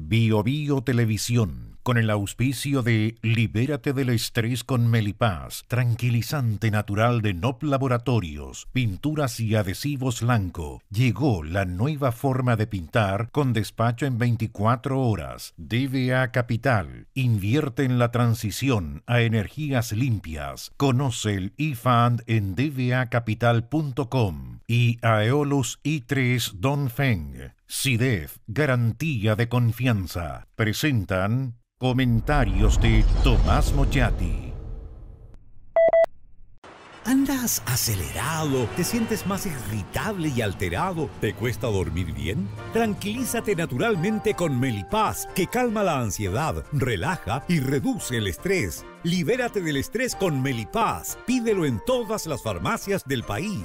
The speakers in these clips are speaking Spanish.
Bio, Bio Televisión con el auspicio de Libérate del estrés con Melipaz, tranquilizante natural de NOP Laboratorios, pinturas y adhesivos blanco. Llegó la nueva forma de pintar con despacho en 24 horas. DBA Capital invierte en la transición a energías limpias. Conoce el eFund en dbacapital.com y Aeolus i3 Don Feng. SIDEF, garantía de confianza. Presentan Comentarios de Tomás Mochati. ¿Andas acelerado? ¿Te sientes más irritable y alterado? ¿Te cuesta dormir bien? Tranquilízate naturalmente con Melipaz, que calma la ansiedad, relaja y reduce el estrés. Libérate del estrés con Melipaz. Pídelo en todas las farmacias del país.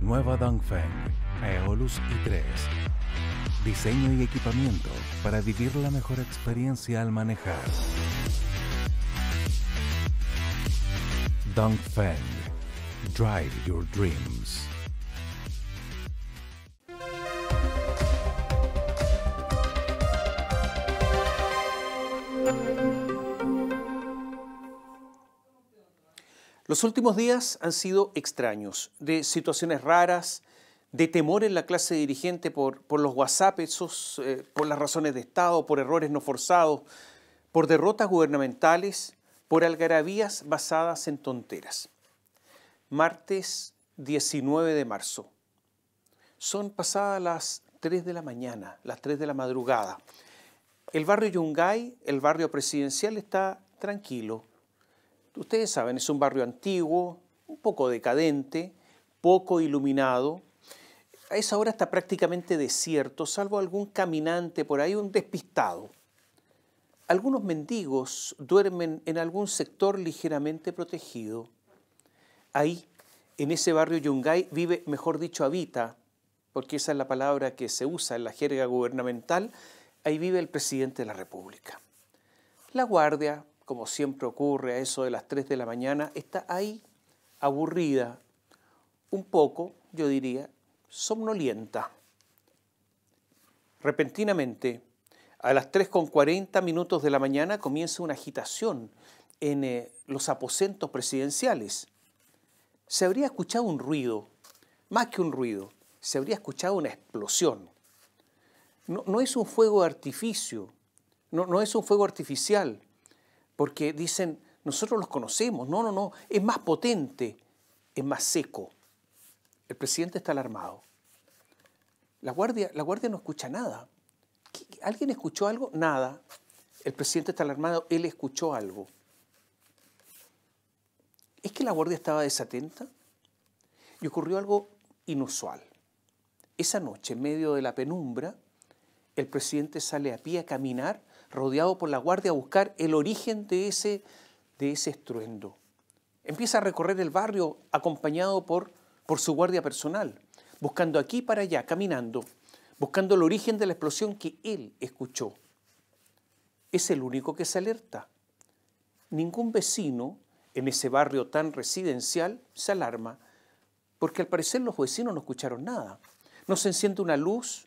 Nueva Dongfeng, Eolus i3 diseño y equipamiento para vivir la mejor experiencia al manejar. Dongfeng, drive your dreams. Los últimos días han sido extraños, de situaciones raras, de temor en la clase dirigente por, los WhatsApp, eh, por las razones de Estado, por errores no forzados, por derrotas gubernamentales, por algarabías basadas en tonteras. Martes 19 de marzo. Son pasadas las 3 de la mañana, las 3 de la madrugada. El barrio Yungay, el barrio presidencial, está tranquilo. Ustedes saben, es un barrio antiguo, un poco decadente, poco iluminado, a esa hora está prácticamente desierto, salvo algún caminante por ahí, un despistado. Algunos mendigos duermen en algún sector ligeramente protegido. Ahí, en ese barrio Yungay, vive, mejor dicho, habita, porque esa es la palabra que se usa en la jerga gubernamental, ahí vive el presidente de la República. La guardia, como siempre ocurre a eso de las 3 de la mañana, está ahí aburrida, un poco, yo diría, somnolienta. Repentinamente, a las 3.40 minutos de la mañana comienza una agitación en eh, los aposentos presidenciales. Se habría escuchado un ruido, más que un ruido, se habría escuchado una explosión. No, es un fuego de artificio, no es un fuego artificial, porque dicen, nosotros los conocemos, no, no, no, es más potente, es más seco. El presidente está alarmado. La guardia, la guardia no escucha nada. ¿Alguien escuchó algo? Nada. El presidente está alarmado, él escuchó algo. ¿Es que la guardia estaba desatenta? Y ocurrió algo inusual. Esa noche, en medio de la penumbra, el presidente sale a pie a caminar, rodeado por la guardia, a buscar el origen de ese, de ese estruendo. Empieza a recorrer el barrio acompañado por por su guardia personal, buscando aquí para allá, caminando, buscando el origen de la explosión que él escuchó. Es el único que se alerta. Ningún vecino en ese barrio tan residencial se alarma, porque al parecer los vecinos no escucharon nada. No se enciende una luz,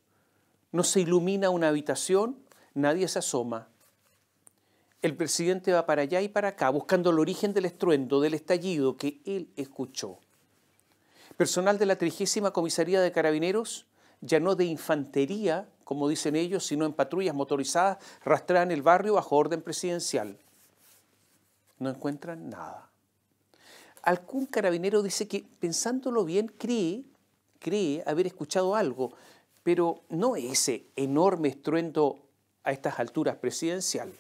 no se ilumina una habitación, nadie se asoma. El presidente va para allá y para acá buscando el origen del estruendo, del estallido que él escuchó. Personal de la trigésima comisaría de carabineros, ya no de infantería, como dicen ellos, sino en patrullas motorizadas, rastrean el barrio bajo orden presidencial. No encuentran nada. Algún carabinero dice que, pensándolo bien, cree, cree haber escuchado algo, pero no ese enorme estruendo a estas alturas presidencial.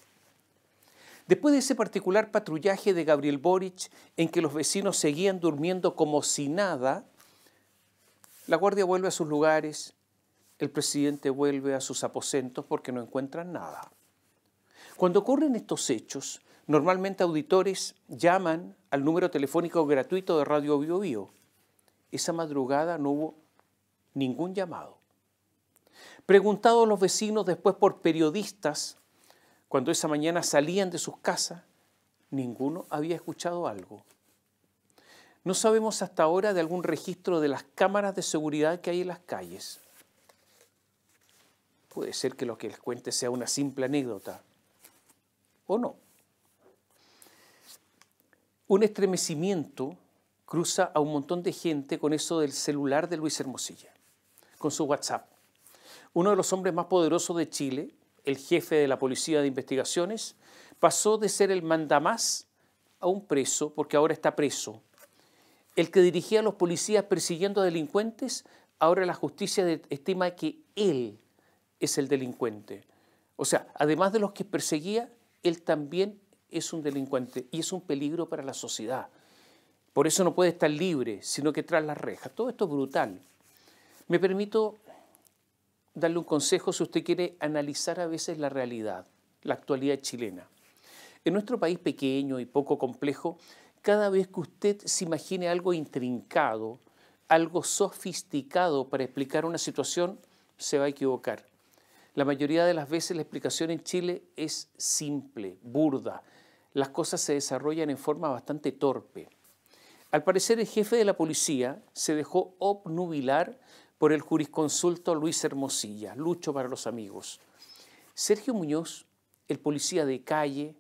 Después de ese particular patrullaje de Gabriel Boric, en que los vecinos seguían durmiendo como si nada, la guardia vuelve a sus lugares, el presidente vuelve a sus aposentos porque no encuentran nada. Cuando ocurren estos hechos, normalmente auditores llaman al número telefónico gratuito de Radio Bio Bio. Esa madrugada no hubo ningún llamado. Preguntados los vecinos después por periodistas, cuando esa mañana salían de sus casas, ninguno había escuchado algo. No sabemos hasta ahora de algún registro de las cámaras de seguridad que hay en las calles. Puede ser que lo que les cuente sea una simple anécdota, o no. Un estremecimiento cruza a un montón de gente con eso del celular de Luis Hermosilla, con su WhatsApp. Uno de los hombres más poderosos de Chile, el jefe de la Policía de Investigaciones, pasó de ser el mandamás a un preso, porque ahora está preso el que dirigía a los policías persiguiendo a delincuentes, ahora la justicia estima que él es el delincuente. O sea, además de los que perseguía, él también es un delincuente y es un peligro para la sociedad. Por eso no puede estar libre, sino que tras las rejas. Todo esto es brutal. Me permito darle un consejo si usted quiere analizar a veces la realidad, la actualidad chilena. En nuestro país pequeño y poco complejo, cada vez que usted se imagine algo intrincado, algo sofisticado para explicar una situación, se va a equivocar. La mayoría de las veces la explicación en Chile es simple, burda. Las cosas se desarrollan en forma bastante torpe. Al parecer el jefe de la policía se dejó obnubilar por el jurisconsulto Luis Hermosilla, Lucho para los amigos. Sergio Muñoz, el policía de calle,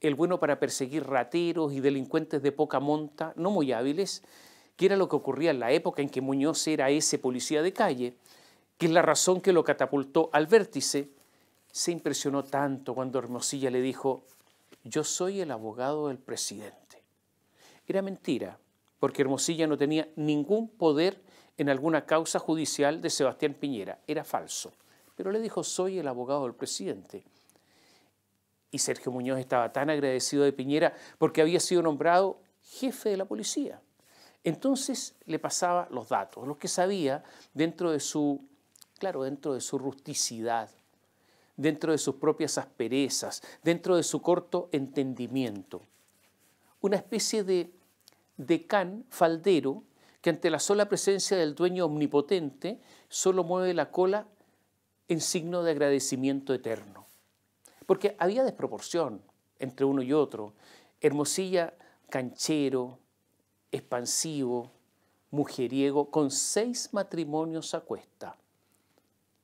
el bueno para perseguir rateros y delincuentes de poca monta, no muy hábiles, que era lo que ocurría en la época en que Muñoz era ese policía de calle, que es la razón que lo catapultó al vértice, se impresionó tanto cuando Hermosilla le dijo, yo soy el abogado del presidente. Era mentira, porque Hermosilla no tenía ningún poder en alguna causa judicial de Sebastián Piñera, era falso, pero le dijo, soy el abogado del presidente. Y Sergio Muñoz estaba tan agradecido de Piñera porque había sido nombrado jefe de la policía. Entonces le pasaba los datos, los que sabía dentro de su, claro, dentro de su rusticidad, dentro de sus propias asperezas, dentro de su corto entendimiento. Una especie de decán faldero que ante la sola presencia del dueño omnipotente solo mueve la cola en signo de agradecimiento eterno porque había desproporción entre uno y otro. Hermosilla, canchero, expansivo, mujeriego, con seis matrimonios a cuesta,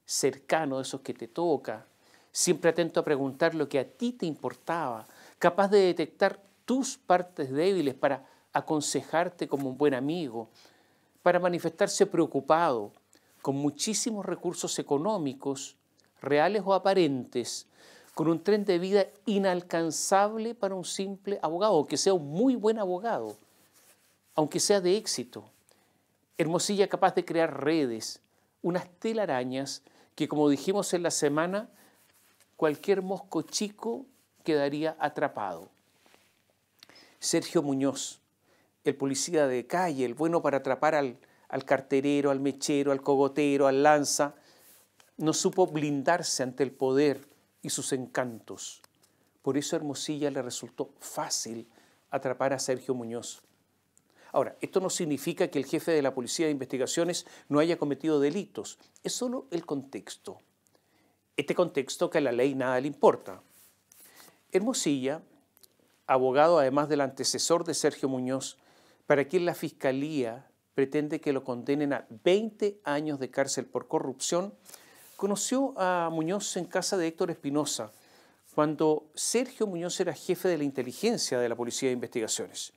cercano de esos que te toca, siempre atento a preguntar lo que a ti te importaba, capaz de detectar tus partes débiles para aconsejarte como un buen amigo, para manifestarse preocupado, con muchísimos recursos económicos, reales o aparentes, con un tren de vida inalcanzable para un simple abogado, que sea un muy buen abogado, aunque sea de éxito. Hermosilla capaz de crear redes, unas telarañas que, como dijimos en la semana, cualquier mosco chico quedaría atrapado. Sergio Muñoz, el policía de calle, el bueno para atrapar al, al carterero, al mechero, al cogotero, al lanza, no supo blindarse ante el poder y sus encantos. Por eso a Hermosilla le resultó fácil atrapar a Sergio Muñoz. Ahora, esto no significa que el jefe de la Policía de Investigaciones no haya cometido delitos, es solo el contexto. Este contexto que a la ley nada le importa. Hermosilla, abogado además del antecesor de Sergio Muñoz, para quien la Fiscalía pretende que lo condenen a 20 años de cárcel por corrupción, conoció a Muñoz en casa de Héctor Espinosa, cuando Sergio Muñoz era jefe de la inteligencia de la Policía de Investigaciones.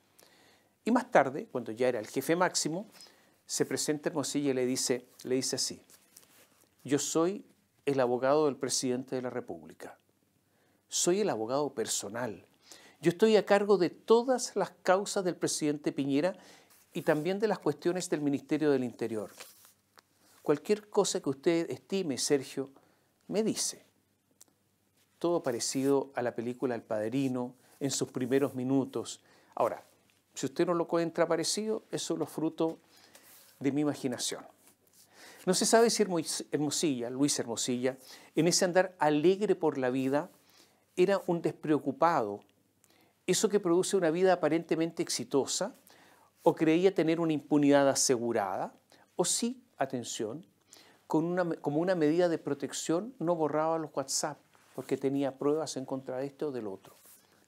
Y más tarde, cuando ya era el jefe máximo, se presenta Hermosilla y le dice, le dice así, yo soy el abogado del presidente de la República, soy el abogado personal, yo estoy a cargo de todas las causas del presidente Piñera y también de las cuestiones del Ministerio del Interior. Cualquier cosa que usted estime, Sergio, me dice. Todo parecido a la película El Padrino en sus primeros minutos. Ahora, si usted no lo encuentra parecido, eso solo fruto de mi imaginación. No se sabe si Hermosilla, Luis Hermosilla, en ese andar alegre por la vida, era un despreocupado, eso que produce una vida aparentemente exitosa, o creía tener una impunidad asegurada, o sí, atención, con una, como una medida de protección, no borraba los WhatsApp porque tenía pruebas en contra de este o del otro.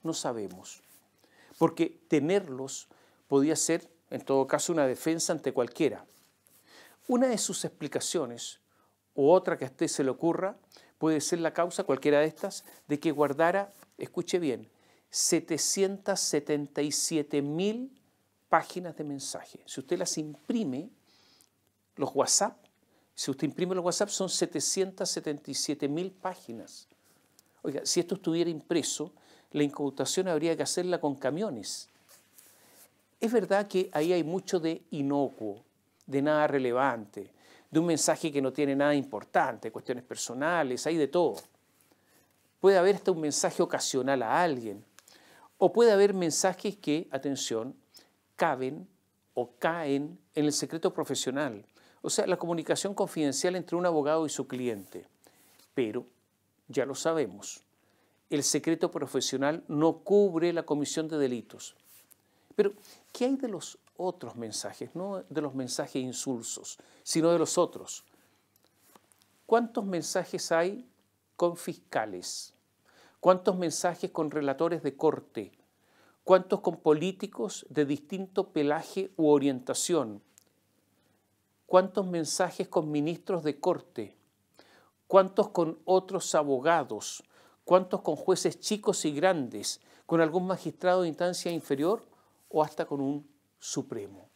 No sabemos. Porque tenerlos podía ser, en todo caso, una defensa ante cualquiera. Una de sus explicaciones, o otra que a usted se le ocurra, puede ser la causa, cualquiera de estas, de que guardara, escuche bien, 777.000 mil páginas de mensaje. Si usted las imprime, los WhatsApp, si usted imprime los WhatsApp son 777 mil páginas. Oiga, si esto estuviera impreso, la incautación habría que hacerla con camiones. Es verdad que ahí hay mucho de inocuo, de nada relevante, de un mensaje que no tiene nada importante, cuestiones personales, hay de todo. Puede haber hasta un mensaje ocasional a alguien, o puede haber mensajes que, atención, caben o caen en el secreto profesional o sea, la comunicación confidencial entre un abogado y su cliente. Pero, ya lo sabemos, el secreto profesional no cubre la comisión de delitos. Pero, ¿qué hay de los otros mensajes? No de los mensajes insulsos, sino de los otros. ¿Cuántos mensajes hay con fiscales? ¿Cuántos mensajes con relatores de corte? ¿Cuántos con políticos de distinto pelaje u orientación? cuántos mensajes con ministros de corte, cuántos con otros abogados, cuántos con jueces chicos y grandes, con algún magistrado de instancia inferior o hasta con un supremo.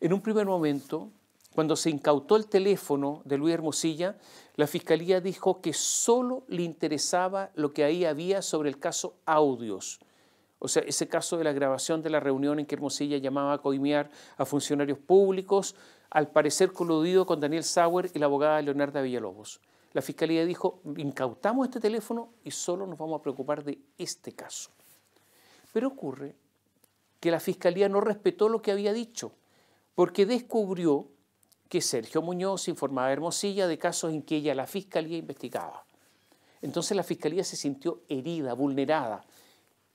En un primer momento, cuando se incautó el teléfono de Luis Hermosilla, la fiscalía dijo que solo le interesaba lo que ahí había sobre el caso Audios, o sea, ese caso de la grabación de la reunión en que Hermosilla llamaba a coimiar a funcionarios públicos, al parecer coludido con Daniel Sauer y la abogada Leonarda Villalobos. La fiscalía dijo, incautamos este teléfono y solo nos vamos a preocupar de este caso. Pero ocurre que la fiscalía no respetó lo que había dicho, porque descubrió que Sergio Muñoz informaba a Hermosilla de casos en que ella, la fiscalía, investigaba. Entonces la fiscalía se sintió herida, vulnerada,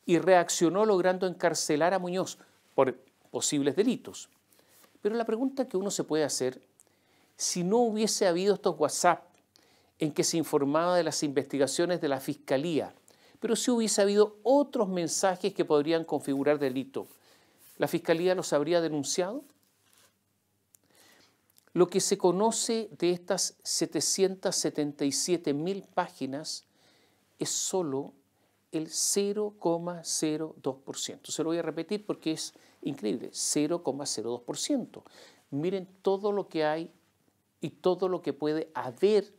y reaccionó logrando encarcelar a Muñoz por posibles delitos. Pero la pregunta que uno se puede hacer, si no hubiese habido estos WhatsApp en que se informaba de las investigaciones de la Fiscalía, pero si hubiese habido otros mensajes que podrían configurar delito, ¿la Fiscalía los habría denunciado? Lo que se conoce de estas 777 mil páginas es solo el 0,02%. Se lo voy a repetir porque es increíble, 0,02%. Miren todo lo que hay y todo lo que puede haber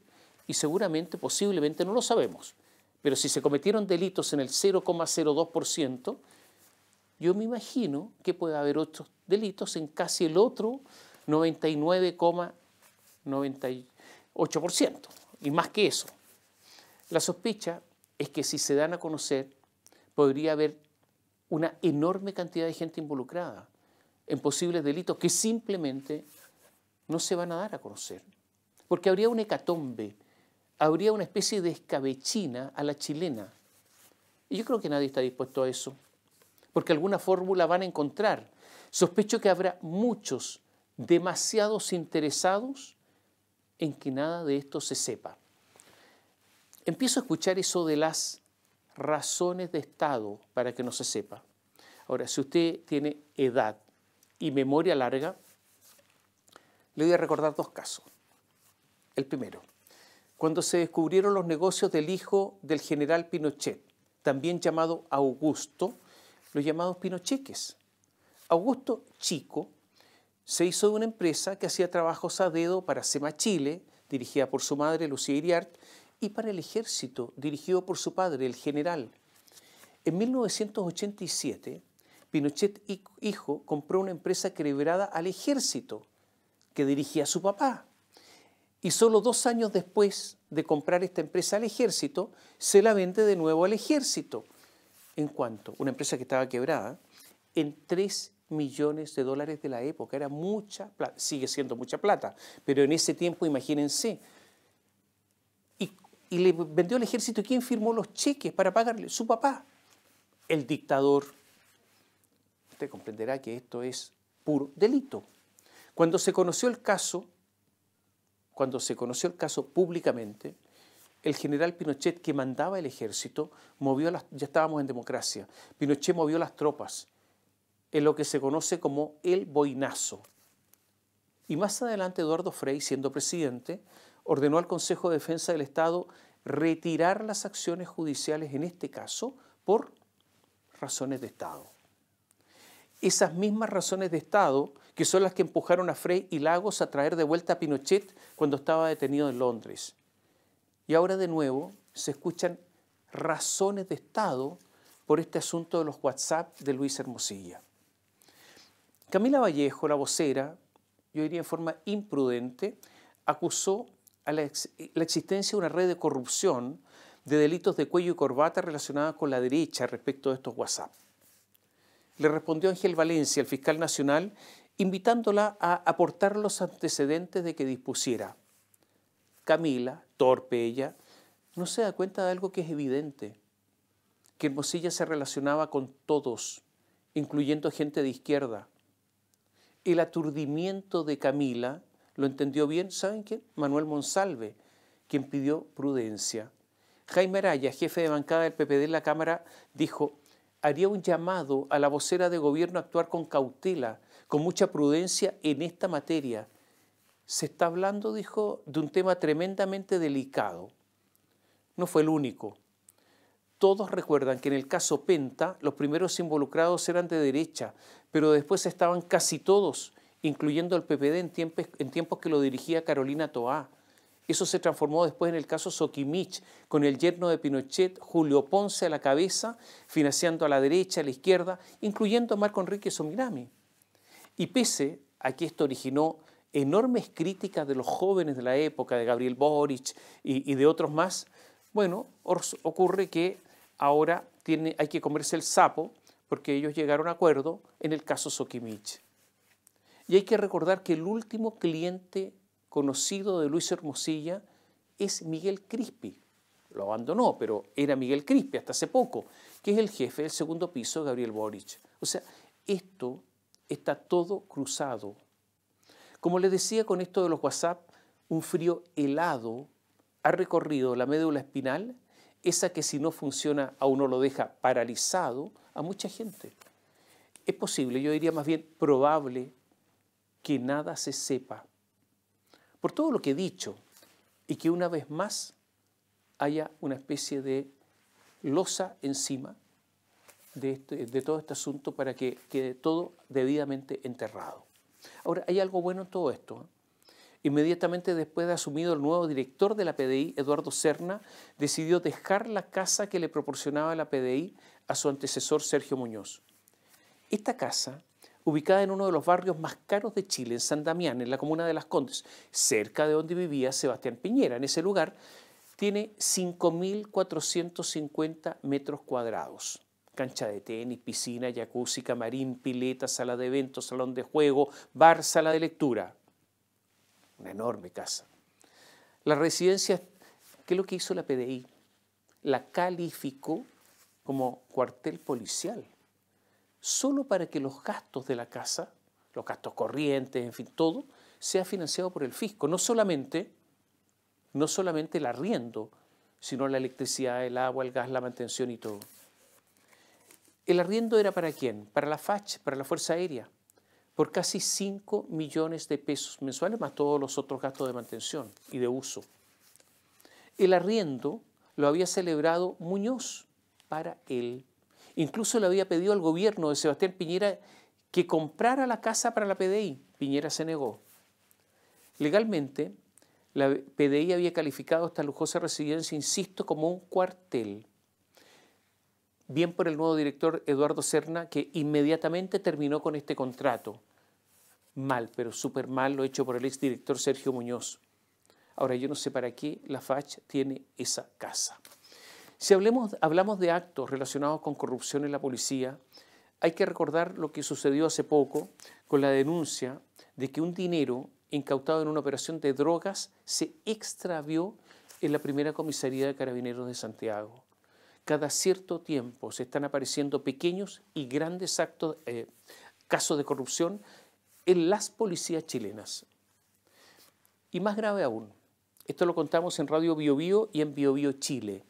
y seguramente, posiblemente, no lo sabemos. Pero si se cometieron delitos en el 0,02%, yo me imagino que puede haber otros delitos en casi el otro 99,98%, y más que eso. La sospecha es que si se dan a conocer, podría haber una enorme cantidad de gente involucrada en posibles delitos que simplemente no se van a dar a conocer. Porque habría una hecatombe, habría una especie de escabechina a la chilena. Y yo creo que nadie está dispuesto a eso, porque alguna fórmula van a encontrar. Sospecho que habrá muchos demasiados interesados en que nada de esto se sepa empiezo a escuchar eso de las razones de Estado para que no se sepa. Ahora, si usted tiene edad y memoria larga, le voy a recordar dos casos. El primero, cuando se descubrieron los negocios del hijo del general Pinochet, también llamado Augusto, los llamados Pinocheques. Augusto Chico se hizo de una empresa que hacía trabajos a dedo para Sema Chile, dirigida por su madre Lucía Iriart, y para el ejército dirigido por su padre, el general. En 1987, Pinochet hijo compró una empresa quebrada al ejército que dirigía su papá. Y solo dos años después de comprar esta empresa al ejército, se la vende de nuevo al ejército. ¿En cuanto Una empresa que estaba quebrada, en 3 millones de dólares de la época. Era mucha plata, sigue siendo mucha plata, pero en ese tiempo imagínense, y le vendió el ejército. ¿Y quién firmó los cheques para pagarle? Su papá, el dictador. Usted comprenderá que esto es puro delito. Cuando se conoció el caso, cuando se conoció el caso públicamente, el general Pinochet que mandaba el ejército movió las ya estábamos en democracia. Pinochet movió las tropas en lo que se conoce como el boinazo. Y más adelante Eduardo Frei, siendo presidente, ordenó al Consejo de Defensa del Estado retirar las acciones judiciales en este caso por razones de Estado. Esas mismas razones de Estado que son las que empujaron a Frey y Lagos a traer de vuelta a Pinochet cuando estaba detenido en Londres. Y ahora de nuevo se escuchan razones de Estado por este asunto de los WhatsApp de Luis Hermosilla. Camila Vallejo, la vocera, yo diría en forma imprudente, acusó a la, existencia de una red de corrupción de delitos de cuello y corbata relacionada con la derecha respecto a estos WhatsApp. Le respondió Ángel Valencia, el fiscal nacional, invitándola a aportar los antecedentes de que dispusiera. Camila, torpe ella, no se da cuenta de algo que es evidente, que Mosilla se relacionaba con todos, incluyendo gente de izquierda. El aturdimiento de Camila lo entendió bien, ¿saben quién? Manuel Monsalve, quien pidió prudencia. Jaime Araya, jefe de bancada del PPD en la Cámara, dijo, haría un llamado a la vocera de gobierno a actuar con cautela, con mucha prudencia en esta materia. Se está hablando, dijo, de un tema tremendamente delicado. No fue el único. Todos recuerdan que en el caso Penta los primeros involucrados eran de derecha, pero después estaban casi todos incluyendo el PPD en, tiempos, que lo dirigía Carolina Toá. Eso se transformó después en el caso Soquimich, con el yerno de Pinochet, Julio Ponce a la cabeza, financiando a la derecha, a la izquierda, incluyendo a Marco Enrique Somirami. Y pese a que esto originó enormes críticas de los jóvenes de la época, de Gabriel Boric y, de otros más, bueno, ocurre que ahora hay que comerse el sapo porque ellos llegaron a acuerdo en el caso Soquimich. Y hay que recordar que el último cliente conocido de Luis Hermosilla es Miguel Crispi. Lo abandonó, pero era Miguel Crispi hasta hace poco, que es el jefe del segundo piso Gabriel Boric. O sea, esto está todo cruzado. Como les decía con esto de los WhatsApp, un frío helado ha recorrido la médula espinal, esa que si no funciona a uno lo deja paralizado a mucha gente. Es posible, yo diría más bien probable que nada se sepa. Por todo lo que he dicho y que una vez más haya una especie de losa encima de, este, de todo este asunto para que quede todo debidamente enterrado. Ahora, hay algo bueno en todo esto. ¿eh? Inmediatamente después de asumido el nuevo director de la PDI, Eduardo Serna, decidió dejar la casa que le proporcionaba la PDI a su antecesor Sergio Muñoz. Esta casa ubicada en uno de los barrios más caros de Chile, en San Damián, en la comuna de Las Condes, cerca de donde vivía Sebastián Piñera. En ese lugar tiene 5.450 metros cuadrados. Cancha de tenis, piscina, jacuzzi, camarín, pileta, sala de eventos, salón de juego, bar, sala de lectura. Una enorme casa. La residencia, ¿qué es lo que hizo la PDI? La calificó como cuartel policial solo para que los gastos de la casa, los gastos corrientes, en fin, todo, sea financiado por el fisco. No solamente, no solamente el arriendo, sino la electricidad, el agua, el gas, la mantención y todo. ¿El arriendo era para quién? Para la FACH, para la Fuerza Aérea, por casi 5 millones de pesos mensuales, más todos los otros gastos de mantención y de uso. El arriendo lo había celebrado Muñoz para él Incluso le había pedido al gobierno de Sebastián Piñera que comprara la casa para la PDI. Piñera se negó. Legalmente, la PDI había calificado esta lujosa residencia, insisto, como un cuartel. Bien por el nuevo director Eduardo Serna, que inmediatamente terminó con este contrato. Mal, pero súper mal, lo hecho por el exdirector Sergio Muñoz. Ahora, yo no sé para qué la FACH tiene esa casa. Si hablamos de actos relacionados con corrupción en la policía, hay que recordar lo que sucedió hace poco con la denuncia de que un dinero incautado en una operación de drogas se extravió en la primera comisaría de carabineros de Santiago. Cada cierto tiempo se están apareciendo pequeños y grandes actos, eh, casos de corrupción en las policías chilenas. Y más grave aún, esto lo contamos en Radio Bio Bio y en Bio Bio Chile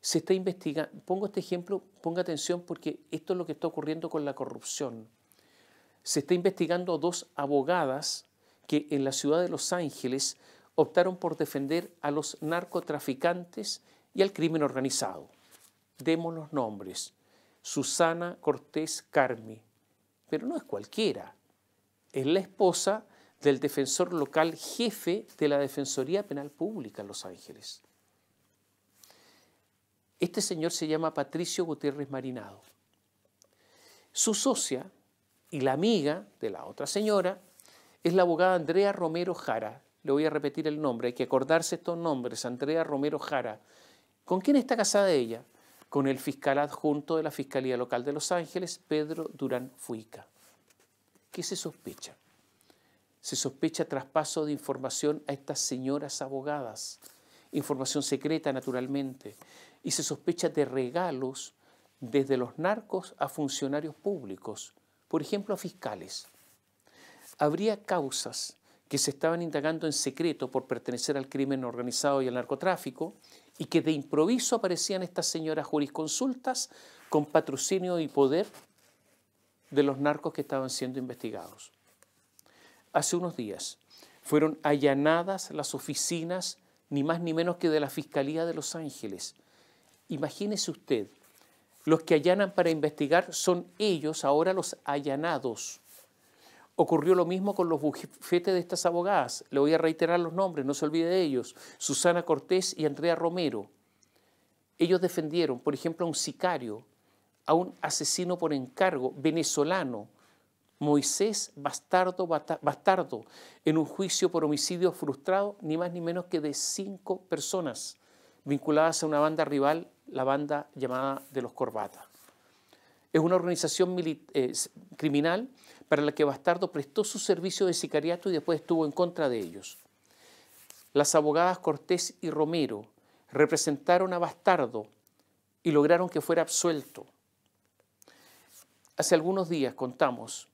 se está investigando, pongo este ejemplo, ponga atención porque esto es lo que está ocurriendo con la corrupción. Se está investigando a dos abogadas que en la ciudad de Los Ángeles optaron por defender a los narcotraficantes y al crimen organizado. Demos los nombres. Susana Cortés Carmi. Pero no es cualquiera. Es la esposa del defensor local jefe de la Defensoría Penal Pública en Los Ángeles. Este señor se llama Patricio Gutiérrez Marinado. Su socia y la amiga de la otra señora es la abogada Andrea Romero Jara. Le voy a repetir el nombre, hay que acordarse estos nombres. Andrea Romero Jara. ¿Con quién está casada ella? Con el fiscal adjunto de la Fiscalía Local de Los Ángeles, Pedro Durán Fuica. ¿Qué se sospecha? Se sospecha traspaso de información a estas señoras abogadas. Información secreta, naturalmente y se sospecha de regalos desde los narcos a funcionarios públicos, por ejemplo a fiscales. Habría causas que se estaban indagando en secreto por pertenecer al crimen organizado y al narcotráfico y que de improviso aparecían estas señoras jurisconsultas con patrocinio y poder de los narcos que estaban siendo investigados. Hace unos días fueron allanadas las oficinas ni más ni menos que de la Fiscalía de Los Ángeles, Imagínese usted, los que allanan para investigar son ellos, ahora los allanados. Ocurrió lo mismo con los bufetes de estas abogadas. Le voy a reiterar los nombres, no se olvide de ellos. Susana Cortés y Andrea Romero. Ellos defendieron, por ejemplo, a un sicario, a un asesino por encargo venezolano, Moisés Bastardo Bastardo, en un juicio por homicidio frustrado, ni más ni menos que de cinco personas vinculadas a una banda rival la banda llamada de los corbatas. Es una organización eh, criminal para la que Bastardo prestó su servicio de sicariato y después estuvo en contra de ellos. Las abogadas Cortés y Romero representaron a Bastardo y lograron que fuera absuelto. Hace algunos días contamos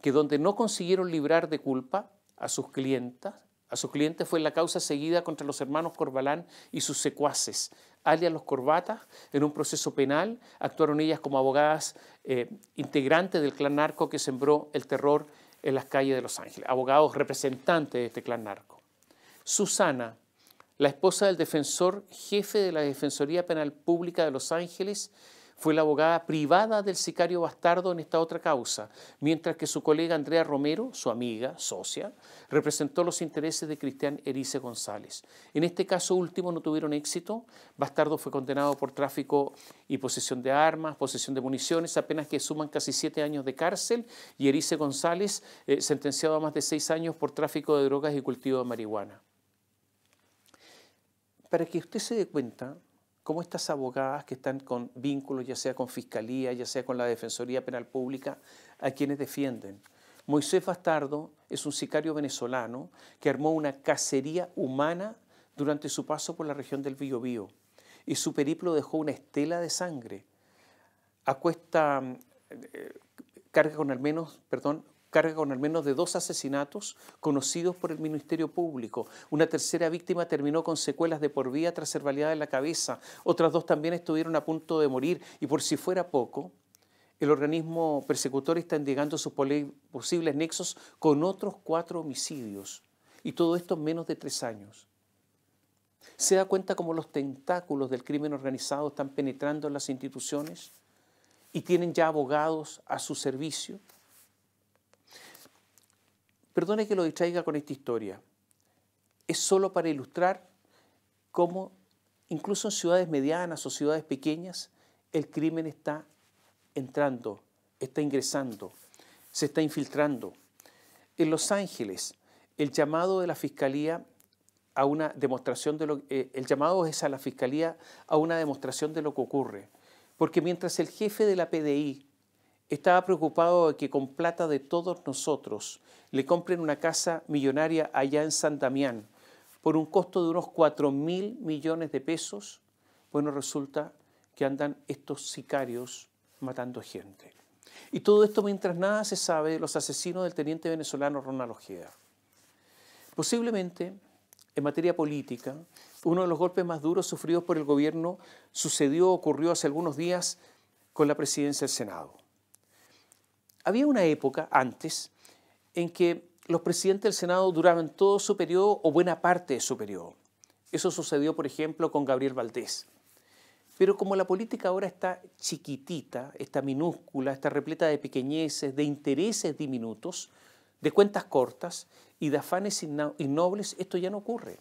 que donde no consiguieron librar de culpa a sus clientas, a sus clientes fue la causa seguida contra los hermanos Corbalán y sus secuaces, alias los corbatas, en un proceso penal. Actuaron ellas como abogadas eh, integrantes del clan narco que sembró el terror en las calles de Los Ángeles, abogados representantes de este clan narco. Susana, la esposa del defensor jefe de la Defensoría Penal Pública de Los Ángeles, fue la abogada privada del sicario bastardo en esta otra causa, mientras que su colega Andrea Romero, su amiga, socia, representó los intereses de Cristian Erice González. En este caso último no tuvieron éxito, Bastardo fue condenado por tráfico y posesión de armas, posesión de municiones, apenas que suman casi siete años de cárcel, y Erice González eh, sentenciado a más de seis años por tráfico de drogas y cultivo de marihuana. Para que usted se dé cuenta, cómo estas abogadas que están con vínculos, ya sea con Fiscalía, ya sea con la Defensoría Penal Pública, a quienes defienden. Moisés Bastardo es un sicario venezolano que armó una cacería humana durante su paso por la región del Biobío y su periplo dejó una estela de sangre. Acuesta, eh, eh, carga con al menos, perdón, carga con al menos de dos asesinatos conocidos por el Ministerio Público. Una tercera víctima terminó con secuelas de por vía tras ser baleada en la cabeza. Otras dos también estuvieron a punto de morir. Y por si fuera poco, el organismo persecutor está indicando sus posibles nexos con otros cuatro homicidios. Y todo esto en menos de tres años. ¿Se da cuenta cómo los tentáculos del crimen organizado están penetrando en las instituciones y tienen ya abogados a su servicio? Perdone que lo distraiga con esta historia. Es solo para ilustrar cómo, incluso en ciudades medianas o ciudades pequeñas, el crimen está entrando, está ingresando, se está infiltrando. En Los Ángeles, el llamado de la fiscalía a una demostración de lo eh, el llamado es a la fiscalía a una demostración de lo que ocurre, porque mientras el jefe de la PDI estaba preocupado de que con plata de todos nosotros le compren una casa millonaria allá en San Damián por un costo de unos 4 mil millones de pesos, bueno, resulta que andan estos sicarios matando gente. Y todo esto mientras nada se sabe de los asesinos del teniente venezolano Ronald Ojeda. Posiblemente, en materia política, uno de los golpes más duros sufridos por el gobierno sucedió, ocurrió hace algunos días con la presidencia del Senado. Había una época antes en que los presidentes del Senado duraban todo su periodo o buena parte de su periodo. Eso sucedió, por ejemplo, con Gabriel Valdés. Pero como la política ahora está chiquitita, está minúscula, está repleta de pequeñeces, de intereses diminutos, de cuentas cortas y de afanes innobles, esto ya no ocurre.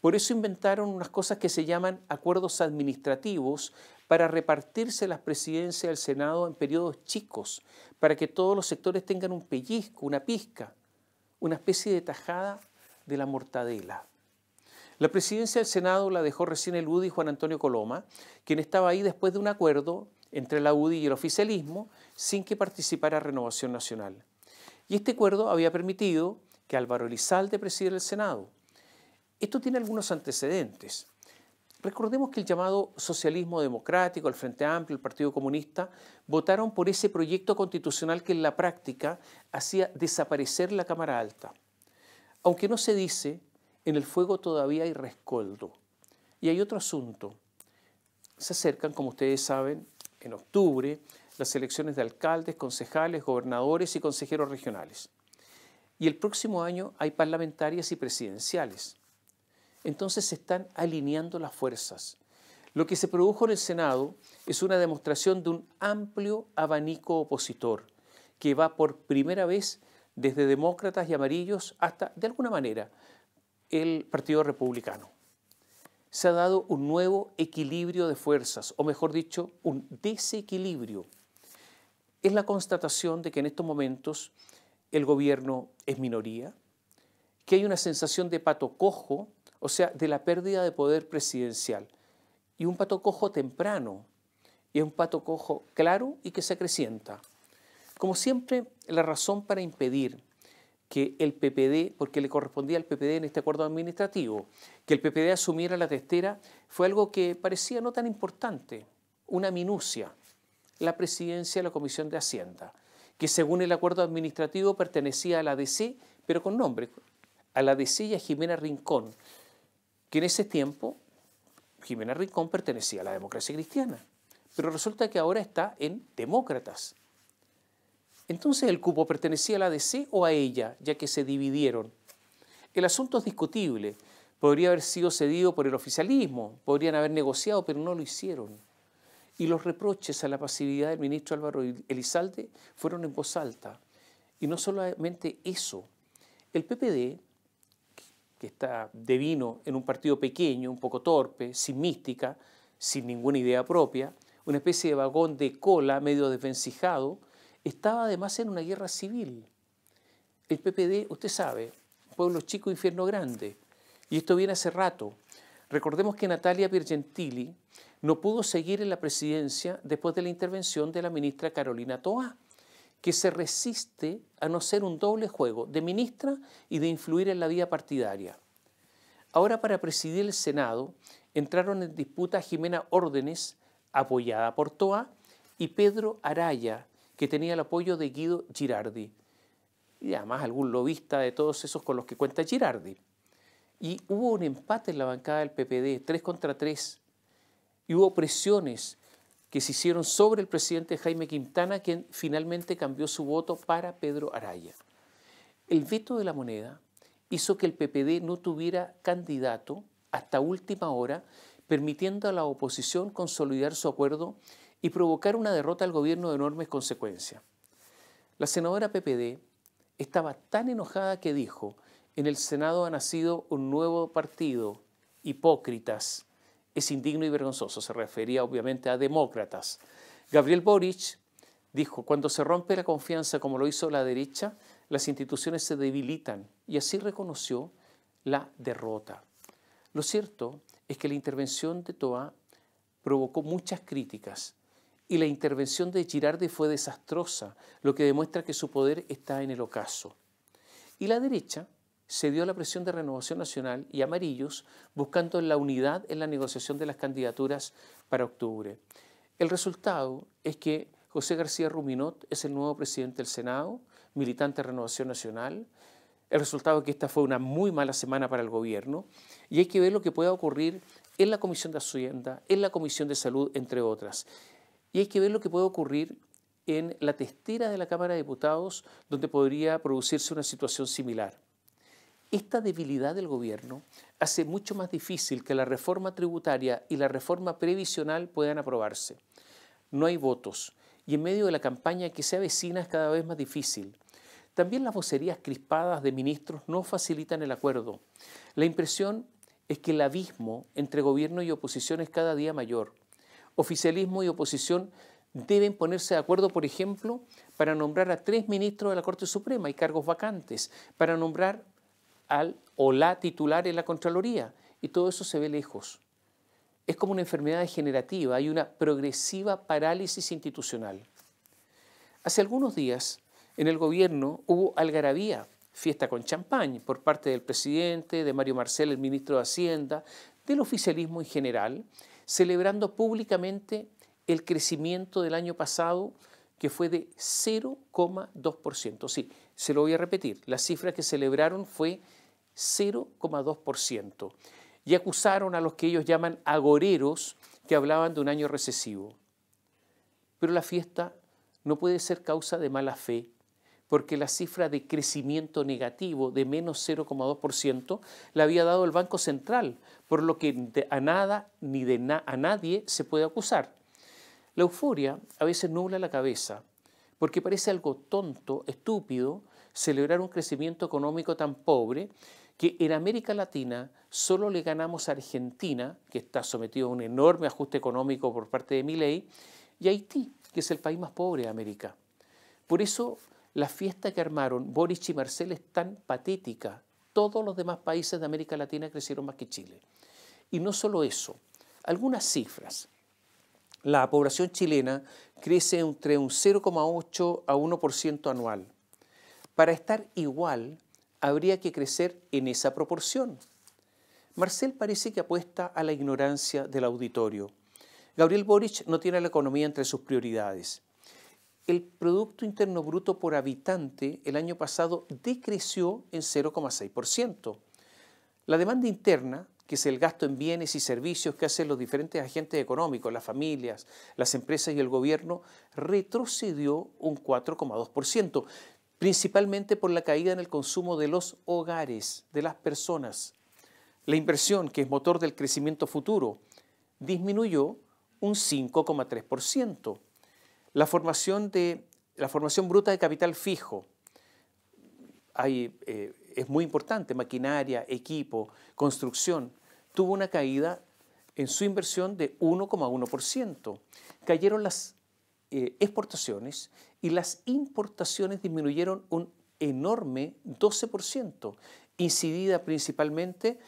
Por eso inventaron unas cosas que se llaman acuerdos administrativos para repartirse las presidencias del Senado en periodos chicos, para que todos los sectores tengan un pellizco, una pizca, una especie de tajada de la mortadela. La presidencia del Senado la dejó recién el UDI Juan Antonio Coloma, quien estaba ahí después de un acuerdo entre la UDI y el oficialismo sin que participara Renovación Nacional. Y este acuerdo había permitido que Álvaro Elizalde presidiera el Senado. Esto tiene algunos antecedentes. Recordemos que el llamado socialismo democrático, el Frente Amplio, el Partido Comunista, votaron por ese proyecto constitucional que en la práctica hacía desaparecer la Cámara Alta. Aunque no se dice, en el fuego todavía hay rescoldo. Y hay otro asunto. Se acercan, como ustedes saben, en octubre las elecciones de alcaldes, concejales, gobernadores y consejeros regionales. Y el próximo año hay parlamentarias y presidenciales entonces se están alineando las fuerzas. Lo que se produjo en el Senado es una demostración de un amplio abanico opositor que va por primera vez desde demócratas y amarillos hasta, de alguna manera, el Partido Republicano. Se ha dado un nuevo equilibrio de fuerzas, o mejor dicho, un desequilibrio. Es la constatación de que en estos momentos el gobierno es minoría, que hay una sensación de pato cojo, o sea, de la pérdida de poder presidencial. Y un pato cojo temprano, y un pato cojo claro y que se acrecienta. Como siempre, la razón para impedir que el PPD, porque le correspondía al PPD en este acuerdo administrativo, que el PPD asumiera la testera, fue algo que parecía no tan importante, una minucia, la presidencia de la Comisión de Hacienda, que según el acuerdo administrativo pertenecía a la DC, pero con nombre, a la a Jimena Rincón, que en ese tiempo Jimena Rincón pertenecía a la democracia cristiana, pero resulta que ahora está en Demócratas. Entonces el cupo pertenecía a la DC o a ella, ya que se dividieron. El asunto es discutible. Podría haber sido cedido por el oficialismo, podrían haber negociado, pero no lo hicieron. Y los reproches a la pasividad del ministro Álvaro Elizalde fueron en voz alta. Y no solamente eso, el PPD que está de vino en un partido pequeño, un poco torpe, sin mística, sin ninguna idea propia, una especie de vagón de cola medio desvencijado, estaba además en una guerra civil. El PPD, usted sabe, pueblo chico, infierno grande, y esto viene hace rato. Recordemos que Natalia Virgentili no pudo seguir en la presidencia después de la intervención de la ministra Carolina Toá que se resiste a no ser un doble juego de ministra y de influir en la vida partidaria. Ahora para presidir el Senado entraron en disputa Jimena Órdenes, apoyada por Toa, y Pedro Araya, que tenía el apoyo de Guido Girardi, y además algún lobista de todos esos con los que cuenta Girardi. Y hubo un empate en la bancada del PPD, tres contra tres, y hubo presiones que se hicieron sobre el presidente Jaime Quintana, quien finalmente cambió su voto para Pedro Araya. El veto de la moneda hizo que el PPD no tuviera candidato hasta última hora, permitiendo a la oposición consolidar su acuerdo y provocar una derrota al gobierno de enormes consecuencias. La senadora PPD estaba tan enojada que dijo, en el Senado ha nacido un nuevo partido, hipócritas, es indigno y vergonzoso. Se refería obviamente a demócratas. Gabriel Boric dijo, cuando se rompe la confianza como lo hizo la derecha, las instituciones se debilitan y así reconoció la derrota. Lo cierto es que la intervención de Toa provocó muchas críticas y la intervención de Girardi fue desastrosa, lo que demuestra que su poder está en el ocaso. Y la derecha se dio la presión de Renovación Nacional y Amarillos buscando la unidad en la negociación de las candidaturas para octubre. El resultado es que José García Ruminot es el nuevo presidente del Senado, militante de Renovación Nacional. El resultado es que esta fue una muy mala semana para el gobierno y hay que ver lo que pueda ocurrir en la Comisión de Hacienda, en la Comisión de Salud, entre otras. Y hay que ver lo que puede ocurrir en la testera de la Cámara de Diputados, donde podría producirse una situación similar. Esta debilidad del gobierno hace mucho más difícil que la reforma tributaria y la reforma previsional puedan aprobarse. No hay votos y en medio de la campaña que se avecina es cada vez más difícil. También las vocerías crispadas de ministros no facilitan el acuerdo. La impresión es que el abismo entre gobierno y oposición es cada día mayor. Oficialismo y oposición deben ponerse de acuerdo, por ejemplo, para nombrar a tres ministros de la Corte Suprema y cargos vacantes, para nombrar o la titular en la Contraloría. Y todo eso se ve lejos. Es como una enfermedad degenerativa, hay una progresiva parálisis institucional. Hace algunos días, en el gobierno hubo algarabía, fiesta con champán, por parte del presidente, de Mario Marcel, el ministro de Hacienda, del oficialismo en general, celebrando públicamente el crecimiento del año pasado que fue de 0,2%. Sí, se lo voy a repetir. La cifra que celebraron fue 0,2%. Y acusaron a los que ellos llaman agoreros, que hablaban de un año recesivo. Pero la fiesta no puede ser causa de mala fe, porque la cifra de crecimiento negativo de menos 0,2% la había dado el Banco Central, por lo que a nada ni de a nadie se puede acusar. La euforia a veces nubla la cabeza, porque parece algo tonto, estúpido, celebrar un crecimiento económico tan pobre que en América Latina solo le ganamos a Argentina, que está sometido a un enorme ajuste económico por parte de Milei, y Haití, que es el país más pobre de América. Por eso la fiesta que armaron Boris y Marcel es tan patética. Todos los demás países de América Latina crecieron más que Chile. Y no solo eso, algunas cifras. La población chilena crece entre un 0,8 a 1% anual. Para estar igual habría que crecer en esa proporción. Marcel parece que apuesta a la ignorancia del auditorio. Gabriel Boric no tiene la economía entre sus prioridades. El Producto Interno Bruto por habitante el año pasado decreció en 0,6%. La demanda interna, que es el gasto en bienes y servicios que hacen los diferentes agentes económicos, las familias, las empresas y el gobierno, retrocedió un 4,2% principalmente por la caída en el consumo de los hogares, de las personas. La inversión, que es motor del crecimiento futuro, disminuyó un 5,3%. La formación, la formación bruta de capital fijo eh, es muy importante, maquinaria, equipo, construcción, tuvo una caída en su inversión de 1,1%. Cayeron las eh, exportaciones y las importaciones disminuyeron un enorme 12%, incidida principalmente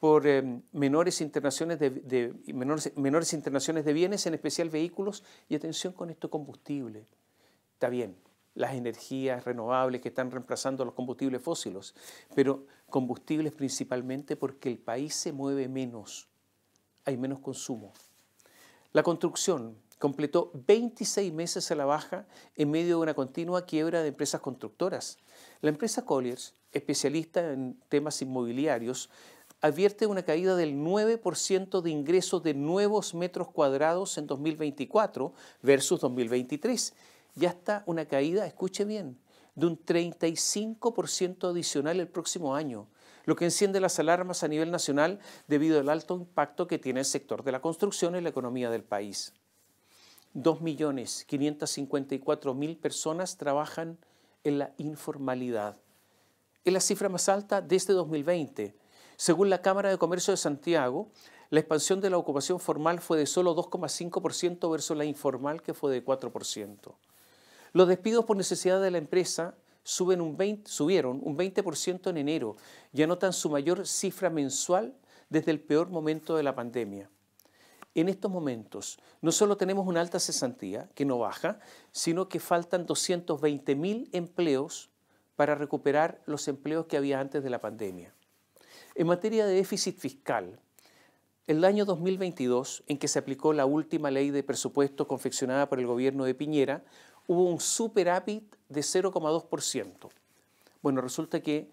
por eh, menores, internaciones de, menores, menores internaciones de bienes, en especial vehículos, y atención con esto combustible. Está bien, las energías renovables que están reemplazando los combustibles fósiles, pero combustibles principalmente porque el país se mueve menos, hay menos consumo. La construcción, completó 26 meses a la baja en medio de una continua quiebra de empresas constructoras. La empresa Colliers, especialista en temas inmobiliarios, advierte una caída del 9% de ingresos de nuevos metros cuadrados en 2024 versus 2023. Ya está una caída, escuche bien, de un 35% adicional el próximo año, lo que enciende las alarmas a nivel nacional debido al alto impacto que tiene el sector de la construcción en la economía del país. 2.554.000 personas trabajan en la informalidad. Es la cifra más alta desde 2020. Este Según la Cámara de Comercio de Santiago, la expansión de la ocupación formal fue de solo 2,5% versus la informal que fue de 4%. Los despidos por necesidad de la empresa suben un 20, subieron un 20% en enero y anotan su mayor cifra mensual desde el peor momento de la pandemia en estos momentos no solo tenemos una alta cesantía que no baja, sino que faltan 220.000 mil empleos para recuperar los empleos que había antes de la pandemia. En materia de déficit fiscal, el año 2022, en que se aplicó la última ley de presupuesto confeccionada por el gobierno de Piñera, hubo un superávit de 0,2%. Bueno, resulta que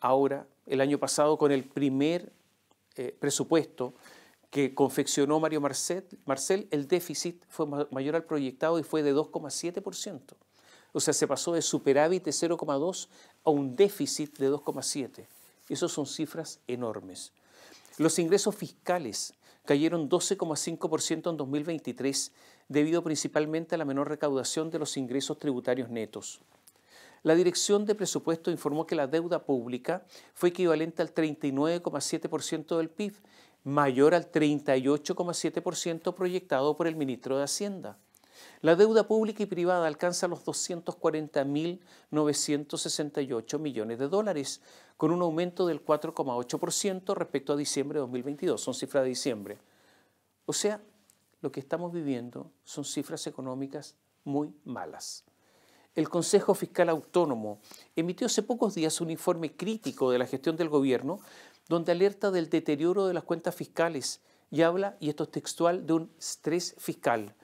ahora, el año pasado, con el primer eh, presupuesto que confeccionó Mario Marcel, Marcel, el déficit fue mayor al proyectado y fue de 2,7%. O sea, se pasó de superávit de 0,2 a un déficit de 2,7. Esas son cifras enormes. Los ingresos fiscales cayeron 12,5% en 2023 debido principalmente a la menor recaudación de los ingresos tributarios netos. La Dirección de Presupuesto informó que la deuda pública fue equivalente al 39,7% del PIB mayor al 38,7% proyectado por el ministro de Hacienda. La deuda pública y privada alcanza los 240.968 millones de dólares, con un aumento del 4,8% respecto a diciembre de 2022, son cifras de diciembre. O sea, lo que estamos viviendo son cifras económicas muy malas. El Consejo Fiscal Autónomo emitió hace pocos días un informe crítico de la gestión del gobierno donde alerta del deterioro de las cuentas fiscales y habla, y esto es textual, de un estrés fiscal.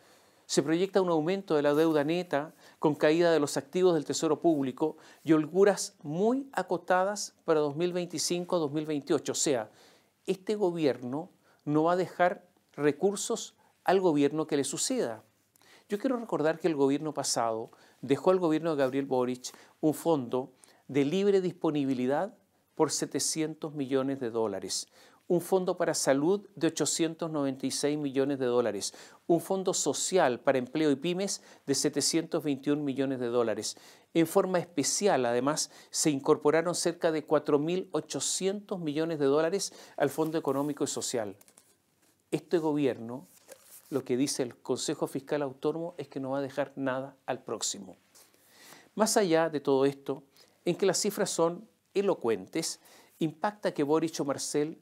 Se proyecta un aumento de la deuda neta con caída de los activos del Tesoro Público y holguras muy acotadas para 2025-2028. O sea, este gobierno no va a dejar recursos al gobierno que le suceda. Yo quiero recordar que el gobierno pasado dejó al gobierno de Gabriel Boric un fondo de libre disponibilidad por 700 millones de dólares, un fondo para salud de 896 millones de dólares, un fondo social para empleo y pymes de 721 millones de dólares. En forma especial, además, se incorporaron cerca de 4.800 millones de dólares al Fondo Económico y Social. Este gobierno, lo que dice el Consejo Fiscal Autónomo, es que no va a dejar nada al próximo. Más allá de todo esto, en que las cifras son elocuentes, impacta que Boris o Marcel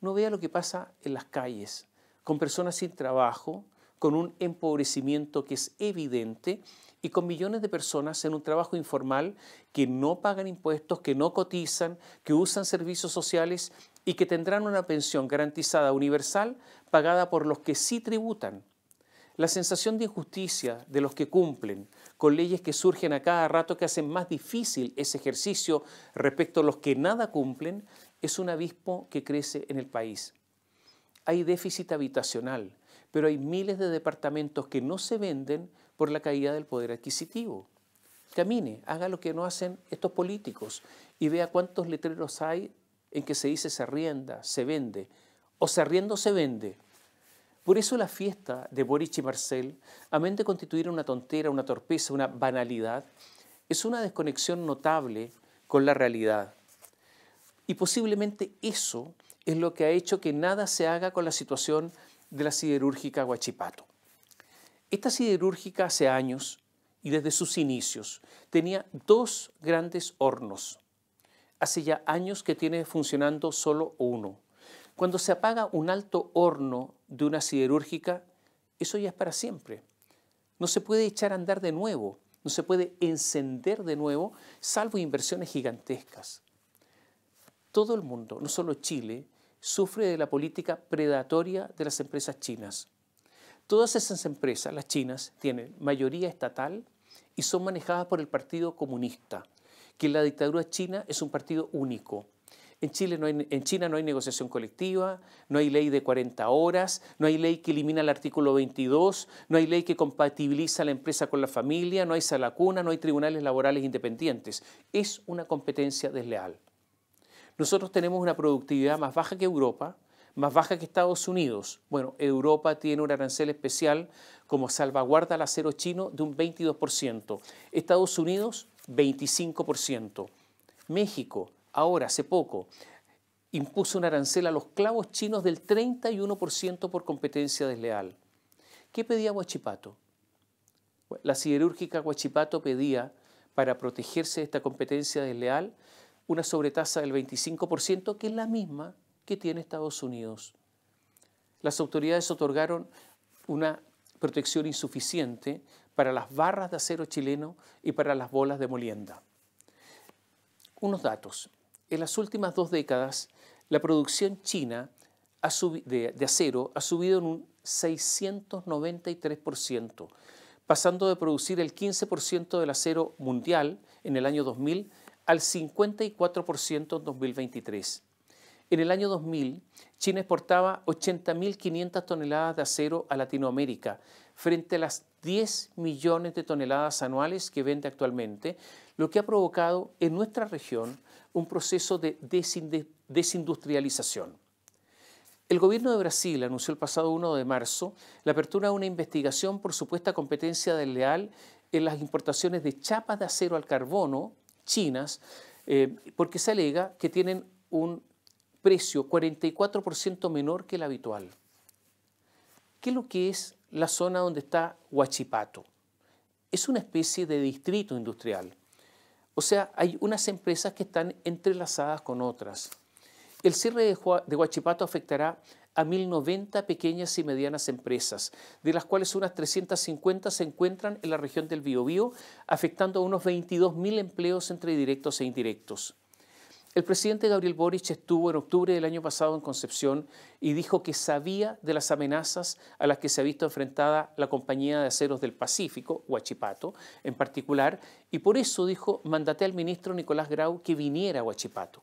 no vea lo que pasa en las calles, con personas sin trabajo, con un empobrecimiento que es evidente y con millones de personas en un trabajo informal que no pagan impuestos, que no cotizan, que usan servicios sociales y que tendrán una pensión garantizada universal pagada por los que sí tributan la sensación de injusticia de los que cumplen con leyes que surgen a cada rato que hacen más difícil ese ejercicio respecto a los que nada cumplen es un abismo que crece en el país. Hay déficit habitacional, pero hay miles de departamentos que no se venden por la caída del poder adquisitivo. Camine, haga lo que no hacen estos políticos y vea cuántos letreros hay en que se dice se arrienda, se vende, o se arrienda o se vende. Por eso la fiesta de Boric y Marcel, menos de constituir una tontera, una torpeza, una banalidad, es una desconexión notable con la realidad. Y posiblemente eso es lo que ha hecho que nada se haga con la situación de la siderúrgica Guachipato. Esta siderúrgica hace años y desde sus inicios tenía dos grandes hornos. Hace ya años que tiene funcionando solo uno. Cuando se apaga un alto horno de una siderúrgica, eso ya es para siempre. No se puede echar a andar de nuevo, no se puede encender de nuevo, salvo inversiones gigantescas. Todo el mundo, no solo Chile, sufre de la política predatoria de las empresas chinas. Todas esas empresas, las chinas, tienen mayoría estatal y son manejadas por el Partido Comunista, que en la dictadura china es un partido único en, Chile no hay, en China no hay negociación colectiva, no hay ley de 40 horas, no hay ley que elimina el artículo 22, no hay ley que compatibiliza la empresa con la familia, no hay salacuna, no hay tribunales laborales independientes. Es una competencia desleal. Nosotros tenemos una productividad más baja que Europa, más baja que Estados Unidos. Bueno, Europa tiene un arancel especial como salvaguarda al acero chino de un 22%, Estados Unidos 25%, México Ahora, hace poco, impuso un arancel a los clavos chinos del 31% por competencia desleal. ¿Qué pedía Huachipato? La siderúrgica Huachipato pedía, para protegerse de esta competencia desleal, una sobretasa del 25%, que es la misma que tiene Estados Unidos. Las autoridades otorgaron una protección insuficiente para las barras de acero chileno y para las bolas de molienda. Unos datos en las últimas dos décadas, la producción china de acero ha subido en un 693%, pasando de producir el 15% del acero mundial en el año 2000 al 54% en 2023. En el año 2000, China exportaba 80.500 toneladas de acero a Latinoamérica, frente a las 10 millones de toneladas anuales que vende actualmente, lo que ha provocado en nuestra región un proceso de desindustrialización. El gobierno de Brasil anunció el pasado 1 de marzo la apertura de una investigación por supuesta competencia desleal en las importaciones de chapas de acero al carbono chinas, eh, porque se alega que tienen un precio 44% menor que el habitual. ¿Qué es lo que es la zona donde está Huachipato? Es una especie de distrito industrial o sea, hay unas empresas que están entrelazadas con otras. El cierre de Huachipato afectará a 1.090 pequeñas y medianas empresas, de las cuales unas 350 se encuentran en la región del Biobío, afectando a unos 22.000 empleos entre directos e indirectos. El presidente Gabriel Boric estuvo en octubre del año pasado en Concepción y dijo que sabía de las amenazas a las que se ha visto enfrentada la compañía de aceros del Pacífico, Huachipato en particular, y por eso dijo, mándate al ministro Nicolás Grau que viniera a Huachipato.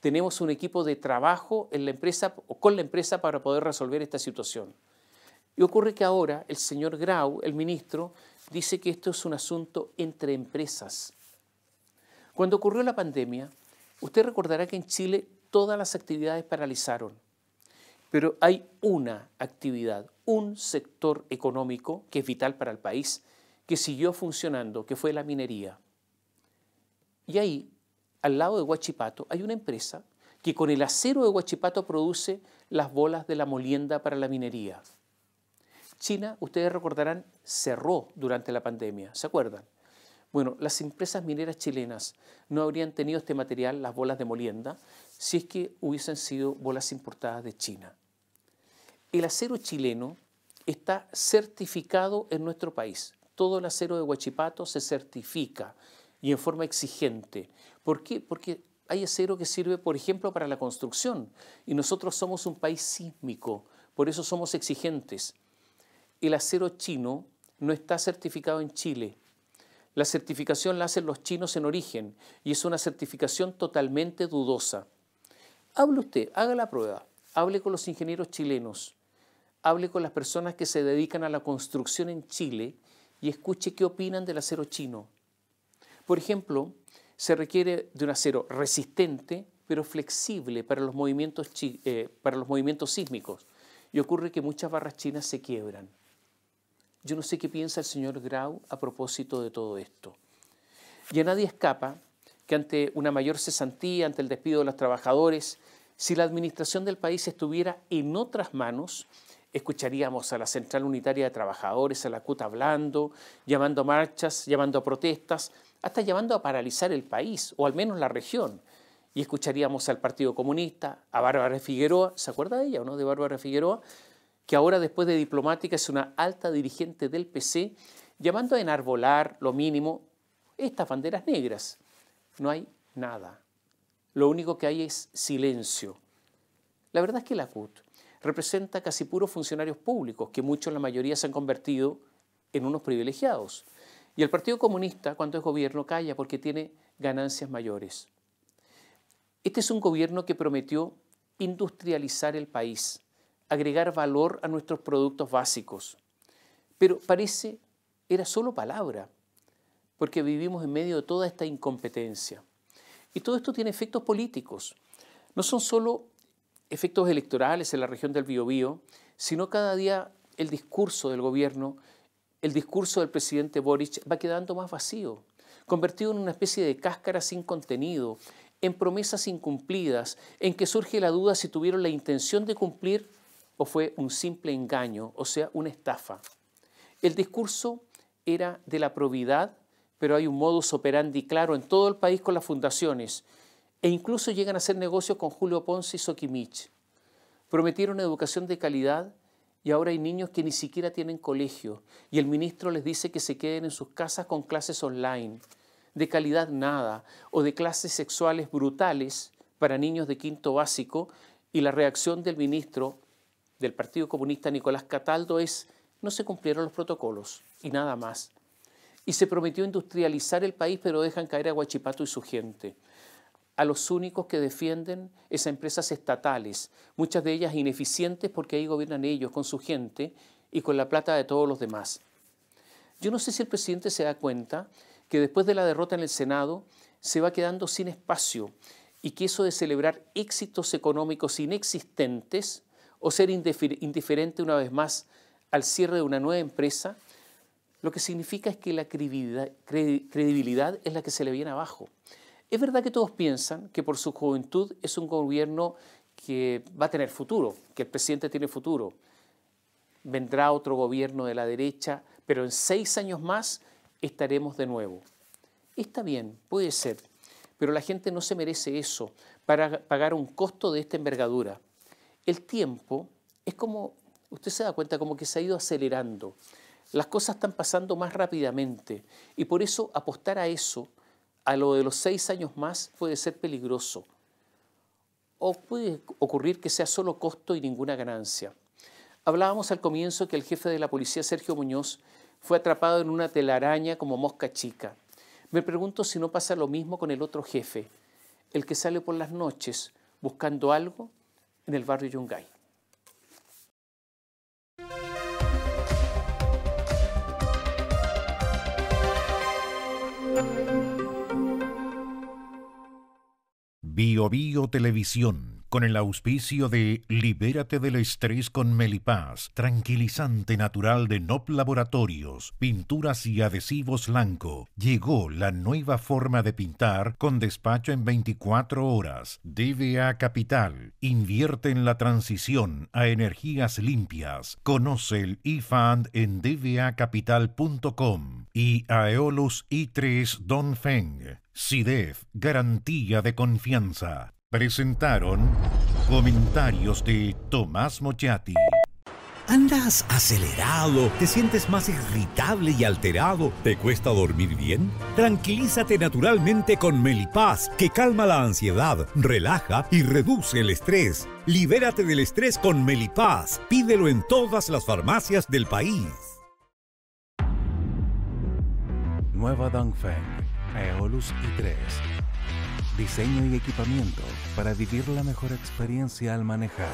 Tenemos un equipo de trabajo en la empresa o con la empresa para poder resolver esta situación. Y ocurre que ahora el señor Grau, el ministro, dice que esto es un asunto entre empresas. Cuando ocurrió la pandemia, Usted recordará que en Chile todas las actividades paralizaron, pero hay una actividad, un sector económico que es vital para el país, que siguió funcionando, que fue la minería. Y ahí, al lado de Huachipato, hay una empresa que con el acero de Huachipato produce las bolas de la molienda para la minería. China, ustedes recordarán, cerró durante la pandemia, ¿se acuerdan? Bueno, las empresas mineras chilenas no habrían tenido este material, las bolas de molienda, si es que hubiesen sido bolas importadas de China. El acero chileno está certificado en nuestro país. Todo el acero de Huachipato se certifica y en forma exigente. ¿Por qué? Porque hay acero que sirve, por ejemplo, para la construcción y nosotros somos un país sísmico, por eso somos exigentes. El acero chino no está certificado en Chile, la certificación la hacen los chinos en origen y es una certificación totalmente dudosa. Hable usted, haga la prueba, hable con los ingenieros chilenos, hable con las personas que se dedican a la construcción en Chile y escuche qué opinan del acero chino. Por ejemplo, se requiere de un acero resistente pero flexible para los movimientos, eh, sísmicos y ocurre que muchas barras chinas se quiebran. Yo no sé qué piensa el señor Grau a propósito de todo esto. Y a nadie escapa que ante una mayor cesantía, ante el despido de los trabajadores, si la administración del país estuviera en otras manos, escucharíamos a la Central Unitaria de Trabajadores, a la CUT hablando, llamando a marchas, llamando a protestas, hasta llamando a paralizar el país, o al menos la región. Y escucharíamos al Partido Comunista, a Bárbara Figueroa, ¿se acuerda de ella o no? De Bárbara Figueroa, que ahora después de diplomática es una alta dirigente del PC, llamando a enarbolar lo mínimo estas banderas negras. No hay nada. Lo único que hay es silencio. La verdad es que la CUT representa casi puros funcionarios públicos, que muchos, la mayoría, se han convertido en unos privilegiados. Y el Partido Comunista, cuando es gobierno, calla porque tiene ganancias mayores. Este es un gobierno que prometió industrializar el país, agregar valor a nuestros productos básicos. Pero parece era solo palabra, porque vivimos en medio de toda esta incompetencia. Y todo esto tiene efectos políticos. No son solo efectos electorales en la región del Biobío, sino cada día el discurso del gobierno, el discurso del presidente Boric va quedando más vacío, convertido en una especie de cáscara sin contenido, en promesas incumplidas, en que surge la duda si tuvieron la intención de cumplir o fue un simple engaño, o sea, una estafa. El discurso era de la probidad, pero hay un modus operandi claro en todo el país con las fundaciones, e incluso llegan a hacer negocios con Julio Ponce y Sokimich. Prometieron educación de calidad y ahora hay niños que ni siquiera tienen colegio, y el ministro les dice que se queden en sus casas con clases online, de calidad nada, o de clases sexuales brutales para niños de quinto básico, y la reacción del ministro del Partido Comunista Nicolás Cataldo es no se cumplieron los protocolos y nada más. Y se prometió industrializar el país, pero dejan caer a Guachipato y su gente. A los únicos que defienden esas empresas estatales, muchas de ellas ineficientes porque ahí gobiernan ellos con su gente y con la plata de todos los demás. Yo no sé si el presidente se da cuenta que después de la derrota en el Senado se va quedando sin espacio y que eso de celebrar éxitos económicos inexistentes o ser indiferente una vez más al cierre de una nueva empresa, lo que significa es que la credibilidad, es la que se le viene abajo. Es verdad que todos piensan que por su juventud es un gobierno que va a tener futuro, que el presidente tiene futuro. Vendrá otro gobierno de la derecha, pero en seis años más estaremos de nuevo. Está bien, puede ser, pero la gente no se merece eso para pagar un costo de esta envergadura el tiempo es como, usted se da cuenta, como que se ha ido acelerando. Las cosas están pasando más rápidamente y por eso apostar a eso, a lo de los seis años más, puede ser peligroso. O puede ocurrir que sea solo costo y ninguna ganancia. Hablábamos al comienzo que el jefe de la policía, Sergio Muñoz, fue atrapado en una telaraña como mosca chica. Me pregunto si no pasa lo mismo con el otro jefe, el que sale por las noches buscando algo en el barrio Yungay. Bio, Bio Televisión con el auspicio de Libérate del estrés con Melipaz, tranquilizante natural de NOP Laboratorios, pinturas y adhesivos blanco Llegó la nueva forma de pintar con despacho en 24 horas. DBA Capital invierte en la transición a energías limpias. Conoce el eFund en dbacapital.com y Aeolus i3 Don Feng. SIDEF, garantía de confianza presentaron comentarios de Tomás Mochati. ¿Andas acelerado? ¿Te sientes más irritable y alterado? ¿Te cuesta dormir bien? Tranquilízate naturalmente con Melipaz, que calma la ansiedad, relaja y reduce el estrés. Libérate del estrés con Melipaz. Pídelo en todas las farmacias del país. Nueva Dongfeng, Eolus i3 diseño y equipamiento para vivir la mejor experiencia al manejar.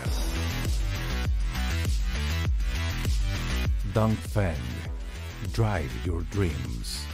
Dongfeng, drive your dreams.